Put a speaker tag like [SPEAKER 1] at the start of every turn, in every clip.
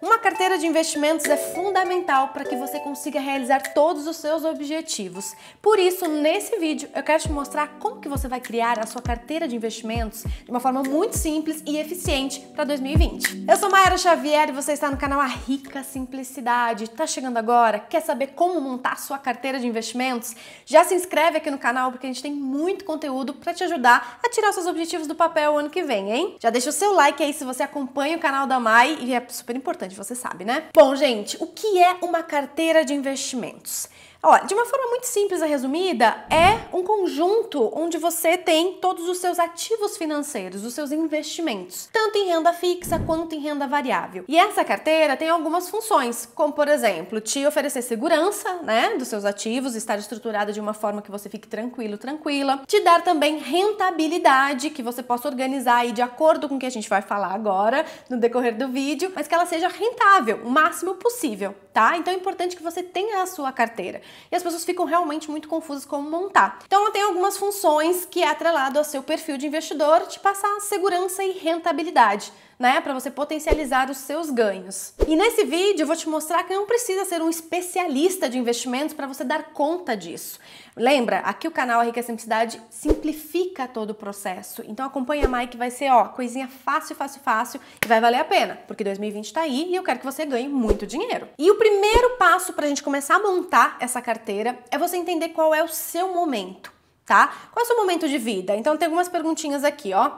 [SPEAKER 1] Uma carteira de investimentos é fundamental para que você consiga realizar todos os seus objetivos. Por isso, nesse vídeo eu quero te mostrar como que você vai criar a sua carteira de investimentos de uma forma muito simples e eficiente para 2020. Eu sou Mayara Xavier e você está no canal A Rica Simplicidade. Tá chegando agora? Quer saber como montar a sua carteira de investimentos? Já se inscreve aqui no canal porque a gente tem muito conteúdo para te ajudar a tirar seus objetivos do papel o ano que vem, hein? Já deixa o seu like aí se você acompanha o canal da Mai e é super importante bastante, você sabe, né? Bom, gente, o que é uma carteira de investimentos? Olha, de uma forma muito simples e resumida, é um conjunto onde você tem todos os seus ativos financeiros, os seus investimentos, tanto em renda fixa quanto em renda variável. E essa carteira tem algumas funções, como por exemplo, te oferecer segurança, né, dos seus ativos, estar estruturada de uma forma que você fique tranquilo, tranquila, te dar também rentabilidade que você possa organizar aí de acordo com o que a gente vai falar agora no decorrer do vídeo, mas que ela seja rentável o máximo possível, tá? Então é importante que você tenha a sua carteira e as pessoas ficam realmente muito confusas como montar. Então ela tem algumas funções que é atrelado ao seu perfil de investidor, te passar segurança e rentabilidade né, para você potencializar os seus ganhos. E nesse vídeo eu vou te mostrar que não precisa ser um especialista de investimentos para você dar conta disso. Lembra, aqui o canal Rica Simplicidade simplifica todo o processo. Então acompanha a Mike, vai ser ó, coisinha fácil, fácil, fácil e vai valer a pena, porque 2020 está aí e eu quero que você ganhe muito dinheiro. E o primeiro passo para a gente começar a montar essa carteira é você entender qual é o seu momento tá? Qual é o seu momento de vida? Então tem algumas perguntinhas aqui, ó.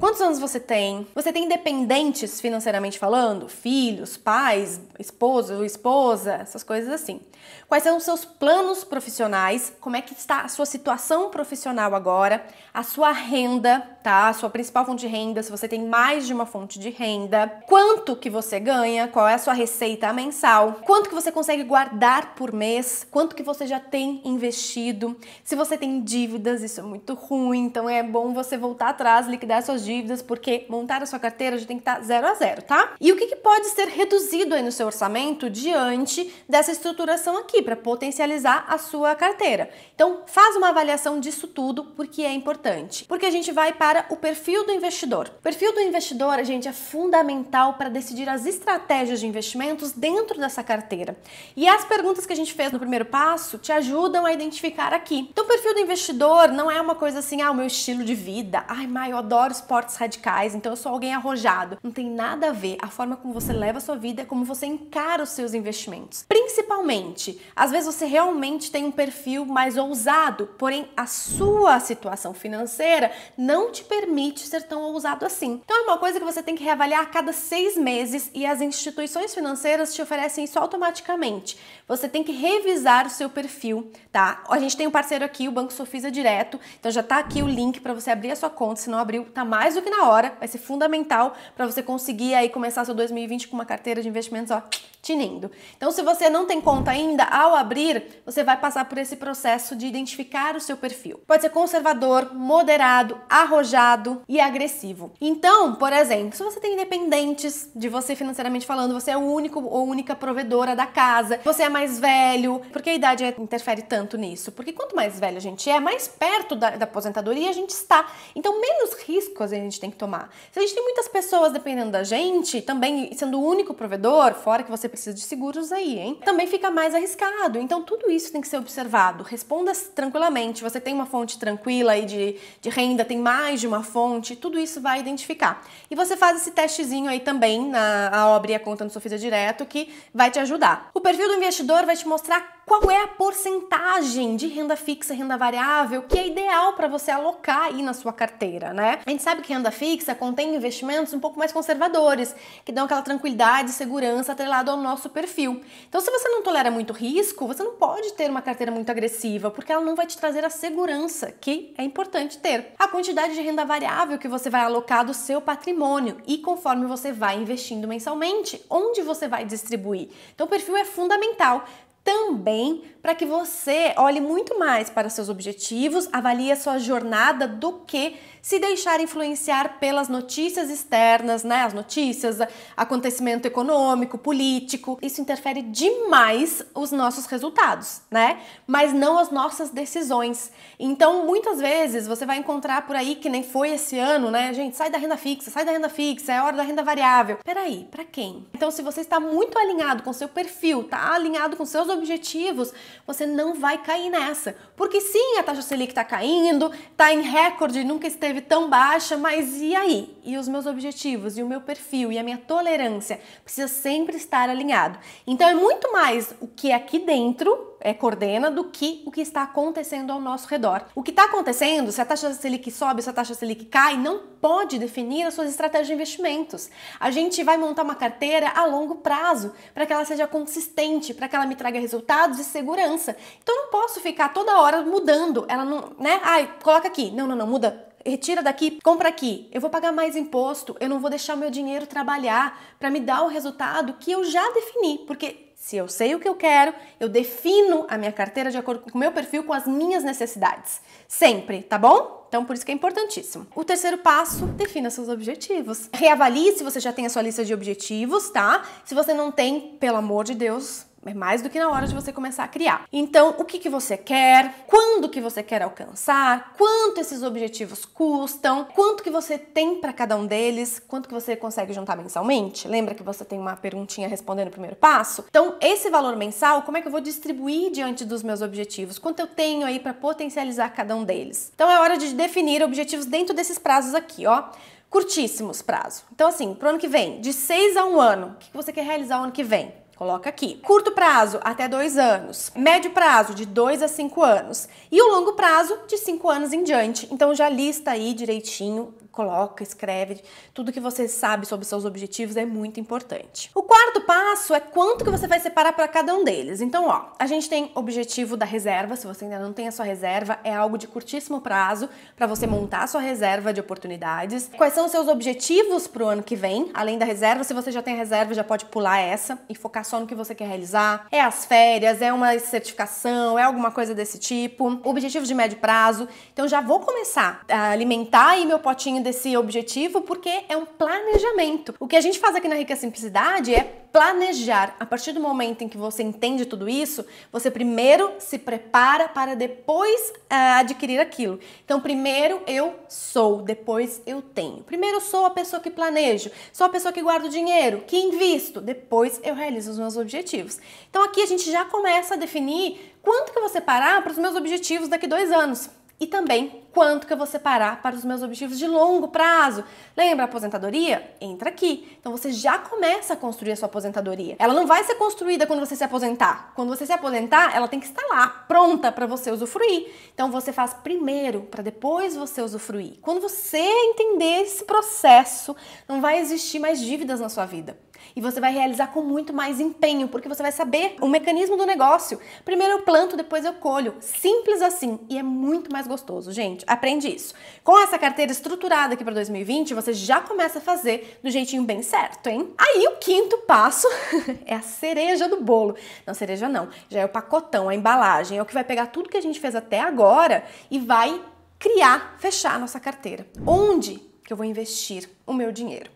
[SPEAKER 1] Quantos anos você tem? Você tem dependentes financeiramente falando? Filhos, pais, esposo, esposa, essas coisas assim. Quais são os seus planos profissionais? Como é que está a sua situação profissional agora? A sua renda? tá? Sua principal fonte de renda, se você tem mais de uma fonte de renda, quanto que você ganha, qual é a sua receita mensal, quanto que você consegue guardar por mês, quanto que você já tem investido, se você tem dívidas, isso é muito ruim, então é bom você voltar atrás, liquidar suas dívidas, porque montar a sua carteira já tem que estar tá zero a zero, tá? E o que, que pode ser reduzido aí no seu orçamento diante dessa estruturação aqui, para potencializar a sua carteira. Então, faz uma avaliação disso tudo, porque é importante. Porque a gente vai para para o perfil do investidor. O perfil do investidor, gente, é fundamental para decidir as estratégias de investimentos dentro dessa carteira. E as perguntas que a gente fez no primeiro passo te ajudam a identificar aqui. Então, o perfil do investidor não é uma coisa assim, ah, o meu estilo de vida, ai, mãe, eu adoro esportes radicais, então eu sou alguém arrojado. Não tem nada a ver a forma como você leva a sua vida, é como você encara os seus investimentos. Principalmente, às vezes você realmente tem um perfil mais ousado, porém a sua situação financeira não te te permite ser tão ousado assim. Então é uma coisa que você tem que reavaliar a cada seis meses e as instituições financeiras te oferecem isso automaticamente. Você tem que revisar o seu perfil, tá? A gente tem um parceiro aqui, o Banco Sofisa Direto, então já tá aqui o link para você abrir a sua conta, se não abriu, tá mais do que na hora, vai ser fundamental para você conseguir aí começar seu 2020 com uma carteira de investimentos, ó, tinindo. Então, se você não tem conta ainda, ao abrir, você vai passar por esse processo de identificar o seu perfil. Pode ser conservador, moderado, arrojado e agressivo. Então, por exemplo, se você tem independentes de você financeiramente falando, você é o único ou única provedora da casa, você é mais velho, porque a idade é, interfere tanto nisso? Porque quanto mais velho a gente é, mais perto da, da aposentadoria a gente está. Então, menos riscos a gente tem que tomar. Se a gente tem muitas pessoas dependendo da gente, também sendo o único provedor, fora que você você precisa de seguros aí, hein? Também fica mais arriscado. Então tudo isso tem que ser observado. Responda tranquilamente. Você tem uma fonte tranquila aí de, de renda, tem mais de uma fonte, tudo isso vai identificar. E você faz esse testezinho aí também na obra e a conta no Sofisa Direto que vai te ajudar. O perfil do investidor vai te mostrar qual é a porcentagem de renda fixa, renda variável que é ideal para você alocar aí na sua carteira, né? A gente sabe que renda fixa contém investimentos um pouco mais conservadores, que dão aquela tranquilidade e segurança atrelado ao ao nosso perfil. Então, se você não tolera muito risco, você não pode ter uma carteira muito agressiva, porque ela não vai te trazer a segurança que é importante ter. A quantidade de renda variável que você vai alocar do seu patrimônio e conforme você vai investindo mensalmente, onde você vai distribuir. Então, o perfil é fundamental também para que você olhe muito mais para seus objetivos, avalie a sua jornada do que se deixar influenciar pelas notícias externas, né? As notícias, acontecimento econômico, político. Isso interfere demais os nossos resultados, né? Mas não as nossas decisões. Então, muitas vezes você vai encontrar por aí que nem foi esse ano, né? Gente, sai da renda fixa, sai da renda fixa, é hora da renda variável. Peraí, para quem? Então, se você está muito alinhado com seu perfil, tá alinhado com seus objetivos, você não vai cair nessa. Porque sim, a taxa Selic está caindo, está em recorde, nunca esteve esteve tão baixa, mas e aí? E os meus objetivos, e o meu perfil, e a minha tolerância precisa sempre estar alinhado. Então é muito mais o que é aqui dentro é, coordena do que o que está acontecendo ao nosso redor. O que está acontecendo, se a taxa Selic sobe, se a taxa Selic cai, não pode definir as suas estratégias de investimentos. A gente vai montar uma carteira a longo prazo para que ela seja consistente, para que ela me traga resultados e segurança. Então eu não posso ficar toda hora mudando. Ela não, né? Ai, coloca aqui. Não, não, não, muda retira daqui, compra aqui. Eu vou pagar mais imposto, eu não vou deixar meu dinheiro trabalhar para me dar o resultado que eu já defini, porque se eu sei o que eu quero, eu defino a minha carteira de acordo com o meu perfil, com as minhas necessidades. Sempre, tá bom? Então, por isso que é importantíssimo. O terceiro passo, defina seus objetivos. Reavalie se você já tem a sua lista de objetivos, tá? Se você não tem, pelo amor de Deus, é mais do que na hora de você começar a criar. Então, o que, que você quer, quando que você quer alcançar, quanto esses objetivos custam, quanto que você tem para cada um deles, quanto que você consegue juntar mensalmente? Lembra que você tem uma perguntinha respondendo o primeiro passo? Então, esse valor mensal, como é que eu vou distribuir diante dos meus objetivos? Quanto eu tenho aí para potencializar cada um deles? Então, é hora de definir objetivos dentro desses prazos aqui, ó curtíssimos prazo. Então, assim, para o ano que vem, de seis a um ano, o que você quer realizar o ano que vem? Coloca aqui. Curto prazo, até dois anos. Médio prazo, de dois a cinco anos. E o longo prazo, de cinco anos em diante. Então já lista aí direitinho, coloca, escreve. Tudo que você sabe sobre seus objetivos é muito importante. O quarto passo é quanto que você vai separar para cada um deles. Então, ó, a gente tem objetivo da reserva. Se você ainda não tem a sua reserva, é algo de curtíssimo prazo para você montar a sua reserva de oportunidades. Quais são os seus objetivos para o ano que vem? Além da reserva, se você já tem a reserva, já pode pular essa e focar só no que você quer realizar, é as férias, é uma certificação, é alguma coisa desse tipo, objetivo de médio prazo. Então já vou começar a alimentar aí meu potinho desse objetivo porque é um planejamento. O que a gente faz aqui na Rica Simplicidade é planejar. A partir do momento em que você entende tudo isso, você primeiro se prepara para depois uh, adquirir aquilo. Então, primeiro eu sou, depois eu tenho. Primeiro eu sou a pessoa que planejo, sou a pessoa que guardo dinheiro, que invisto, depois eu realizo os meus objetivos. Então aqui a gente já começa a definir quanto que eu vou separar para os meus objetivos daqui dois anos e também quanto que eu vou separar para os meus objetivos de longo prazo. Lembra a aposentadoria? Entra aqui. Então você já começa a construir a sua aposentadoria. Ela não vai ser construída quando você se aposentar. Quando você se aposentar, ela tem que estar lá, pronta para você usufruir. Então você faz primeiro para depois você usufruir. Quando você entender esse processo, não vai existir mais dívidas na sua vida. E você vai realizar com muito mais empenho, porque você vai saber o mecanismo do negócio. Primeiro eu planto, depois eu colho. Simples assim e é muito mais gostoso, gente. Aprende isso. Com essa carteira estruturada aqui para 2020, você já começa a fazer do jeitinho bem certo, hein? Aí o quinto passo é a cereja do bolo. Não cereja não, já é o pacotão, a embalagem, é o que vai pegar tudo que a gente fez até agora e vai criar, fechar a nossa carteira. Onde que eu vou investir o meu dinheiro.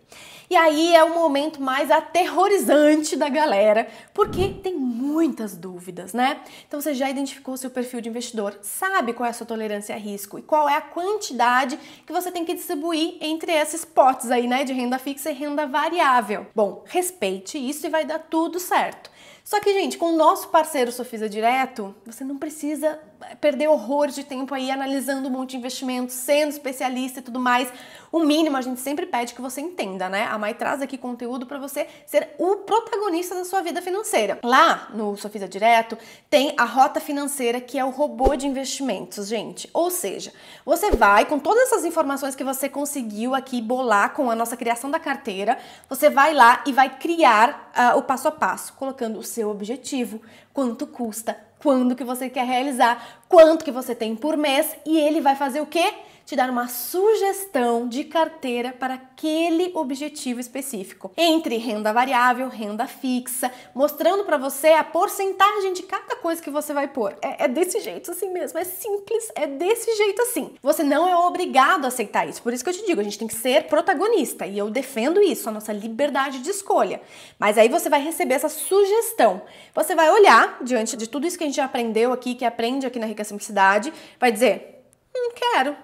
[SPEAKER 1] E aí é o momento mais aterrorizante da galera, porque tem muitas dúvidas, né? Então você já identificou o seu perfil de investidor, sabe qual é a sua tolerância a risco e qual é a quantidade que você tem que distribuir entre esses potes aí, né, de renda fixa e renda variável. Bom, respeite isso e vai dar tudo certo. Só que, gente, com o nosso parceiro Sofisa Direto, você não precisa perder horror de tempo aí analisando um monte de investimentos, sendo especialista e tudo mais. O mínimo a gente sempre pede que você entenda, né? A Mai traz aqui conteúdo para você ser o protagonista da sua vida financeira. Lá no Sofisa Direto tem a Rota Financeira, que é o robô de investimentos, gente. Ou seja, você vai com todas essas informações que você conseguiu aqui bolar com a nossa criação da carteira, você vai lá e vai criar uh, o passo a passo, colocando o seu objetivo, quanto custa, quando que você quer realizar, quanto que você tem por mês e ele vai fazer o quê? te dar uma sugestão de carteira para aquele objetivo específico. Entre renda variável, renda fixa, mostrando para você a porcentagem de cada coisa que você vai pôr. É, é desse jeito assim mesmo, é simples, é desse jeito assim. Você não é obrigado a aceitar isso. Por isso que eu te digo, a gente tem que ser protagonista e eu defendo isso, a nossa liberdade de escolha. Mas aí você vai receber essa sugestão. Você vai olhar diante de tudo isso que a gente aprendeu aqui, que aprende aqui na Rica Simplicidade, vai dizer: não hum, quero,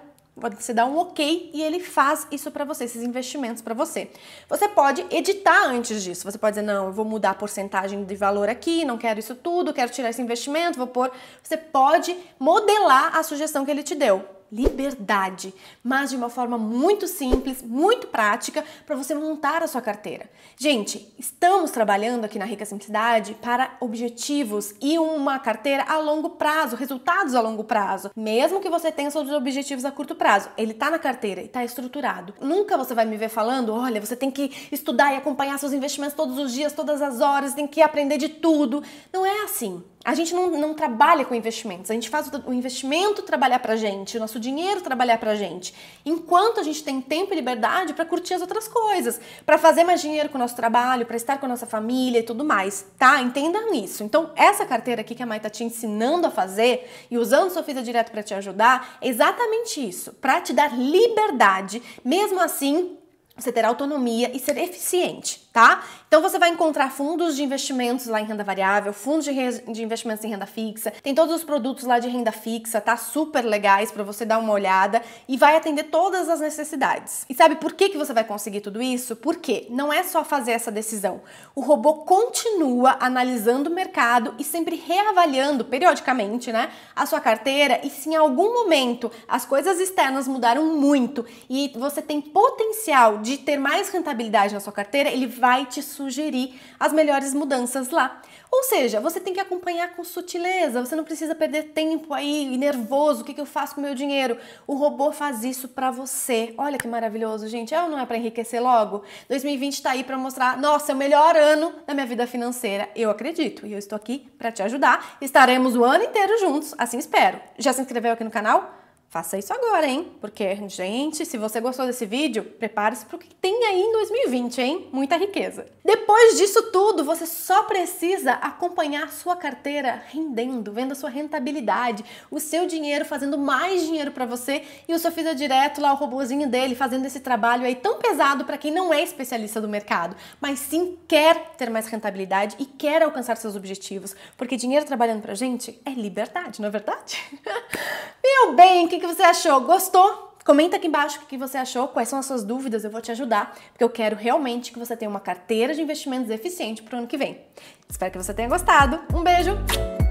[SPEAKER 1] você dá um ok e ele faz isso para você, esses investimentos para você. Você pode editar antes disso. Você pode dizer, não, eu vou mudar a porcentagem de valor aqui, não quero isso tudo, quero tirar esse investimento, vou pôr. Você pode modelar a sugestão que ele te deu liberdade, mas de uma forma muito simples, muito prática para você montar a sua carteira. Gente, estamos trabalhando aqui na Rica Simplicidade para objetivos e uma carteira a longo prazo, resultados a longo prazo. Mesmo que você tenha seus objetivos a curto prazo, ele está na carteira e está estruturado. Nunca você vai me ver falando, olha, você tem que estudar e acompanhar seus investimentos todos os dias, todas as horas, tem que aprender de tudo. Não é assim. A gente não, não, trabalha com investimentos, a gente faz o, o investimento trabalhar pra gente, o nosso dinheiro trabalhar pra gente, enquanto a gente tem tempo e liberdade para curtir as outras coisas, para fazer mais dinheiro com o nosso trabalho, para estar com a nossa família e tudo mais, tá? Entendam isso. Então, essa carteira aqui que a Mai tá te ensinando a fazer e usando Sofisa direto para te ajudar, é exatamente isso, para te dar liberdade, mesmo assim, você terá autonomia e ser eficiente tá? Então você vai encontrar fundos de investimentos lá em renda variável, fundos de, de investimentos em renda fixa, tem todos os produtos lá de renda fixa, tá? Super legais para você dar uma olhada e vai atender todas as necessidades. E sabe por que, que você vai conseguir tudo isso? Porque não é só fazer essa decisão. O robô continua analisando o mercado e sempre reavaliando periodicamente, né, a sua carteira e se em algum momento as coisas externas mudaram muito e você tem potencial de ter mais rentabilidade na sua carteira, ele vai vai te sugerir as melhores mudanças lá. Ou seja, você tem que acompanhar com sutileza, você não precisa perder tempo aí nervoso, o que, que eu faço com o meu dinheiro? O robô faz isso para você. Olha que maravilhoso, gente. É ou não é para enriquecer logo? 2020 está aí para mostrar, nossa, é o melhor ano da minha vida financeira. Eu acredito e eu estou aqui para te ajudar. Estaremos o ano inteiro juntos, assim espero. Já se inscreveu aqui no canal? Faça isso agora, hein? Porque, gente, se você gostou desse vídeo, prepare-se para o que tem aí em 2020, hein? Muita riqueza. Depois disso tudo, você só precisa acompanhar sua carteira rendendo, vendo a sua rentabilidade, o seu dinheiro fazendo mais dinheiro para você e o seu filho Direto lá, o robozinho dele, fazendo esse trabalho aí tão pesado para quem não é especialista do mercado, mas sim quer ter mais rentabilidade e quer alcançar seus objetivos, porque dinheiro trabalhando para gente é liberdade, não é verdade? Meu bem, que que, que você achou? Gostou? Comenta aqui embaixo o que você achou, quais são as suas dúvidas, eu vou te ajudar, porque eu quero realmente que você tenha uma carteira de investimentos eficiente para o ano que vem. Espero que você tenha gostado. Um beijo,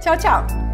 [SPEAKER 1] tchau, tchau!